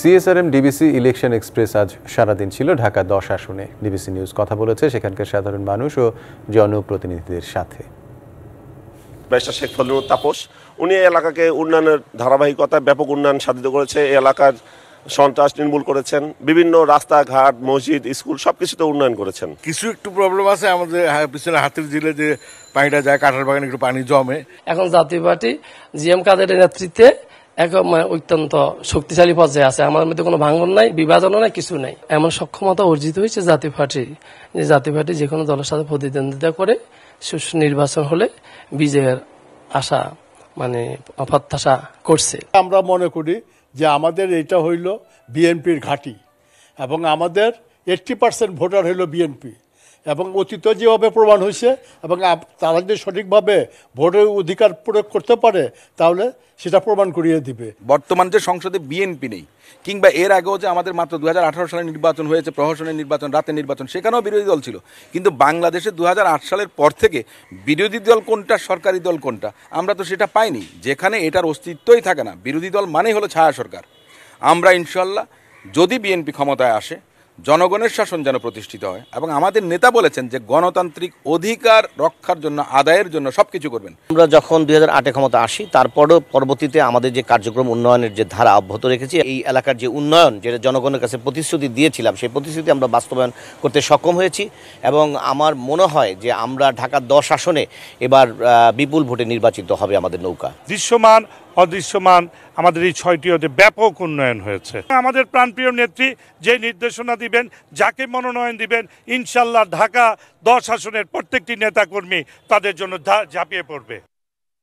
CSRM DBC election express আজ সারাদিন ছিল ঢাকা দশ আসনে ডিবিসি নিউজ কথা বলেছে সেখানকার সাধারণ মানুষ ও জনপ্রতিনিধিদের সাথে ব্যারিস্টার শেখ ফজলুর তাপস উনি এই এলাকাকে উন্নয়নের ধারাবাহিকতায় ব্যাপক উন্নয়ন সাধিত করেছে এই এলাকার সন্ত্রাস নির্মূল করেছেন বিভিন্ন রাস্তাঘাট মসজিদ স্কুল সব কিছুতে উন্নয়ন করেছেন কিছু একটু প্রবলেম আছে আমাদের পিছনে হাতির জিলে যে পানিটা যায় কাঁঠাল বাগানে একটু পানি জমে এখন জাতীয় পার্টি জি এম কাদের নেতৃত্বে মানে অত্যন্ত শক্তিশালী পর্যায়ে আছে আমার মধ্যে কোনো ভাঙন নাই বিভাজনও নাই কিছু নাই এমন সক্ষমতা অর্জিত হয়েছে জাতীয় পার্টি যে জাতীয় পার্টি যে কোনো দলের সাথে প্রতিদ্বন্দ্বিতা করে সুষ্ঠু নির্বাচন হলে বিজয়ের আশা মানে প্রত্যাশা করছে আমরা মনে করি যে আমাদের এটা হইল বিএনপির ঘাঁটি এবং আমাদের এইট্টি পার্সেন্ট ভোটার হইল বিএনপি এবং অতীত যেভাবে প্রমাণ হয়েছে এবং তারা যদি সঠিকভাবে ভোটের অধিকার প্রয়োগ করতে পারে তাহলে সেটা প্রমাণ করিয়ে দিবে বর্তমান যে সংসদে বিএনপি নেই কিংবা এর আগেও যে আমাদের মাত্র দু সালে নির্বাচন হয়েছে প্রহসনের নির্বাচন রাতে নির্বাচন সেখানেও বিরোধী দল ছিল কিন্তু বাংলাদেশে দু সালের পর থেকে বিরোধী দল কোনটা সরকারি দল কোনটা আমরা তো সেটা পাইনি যেখানে এটার অস্তিত্বই থাকে না বিরোধী দল মানেই হলো ছায়া সরকার আমরা ইনশাল্লাহ যদি বিএনপি ক্ষমতায় আসে জনগণের শাসন যেন প্রতিষ্ঠিত হয় এবং আমাদের নেতা বলেছেন যে গণতান্ত্রিক অধিকার রক্ষার জন্য আদায়ের জন্য সব কিছু করবেন আমরা যখন দুই হাজার আটে ক্ষমতা আসি তারপরও পরবর্তীতে আমাদের যে কার্যক্রম উন্নয়নের যে ধারা অব্যাহত রেখেছি এই এলাকার যে উন্নয়ন যেটা জনগণের কাছে প্রতিশ্রুতি দিয়েছিলাম সেই প্রতিশ্রুতি আমরা বাস্তবায়ন করতে সক্ষম হয়েছি এবং আমার মনে হয় যে আমরা ঢাকা দশ আসনে এবার বিপুল ভোটে নির্বাচিত হবে আমাদের নৌকা দৃশ্যমান অদৃশ্যমান আমাদের এই ছয়টি হতে ব্যাপক উন্নয়ন হয়েছে আমাদের প্রাণপ্রিয় নেত্রী যে নির্দেশনা দিবেন যাকে মনোনয়ন দিবেন ইনশাল্লাহ ঢাকা দশ আসনের প্রত্যেকটি নেতাকর্মী তাদের জন্য ঝাঁপিয়ে পড়বে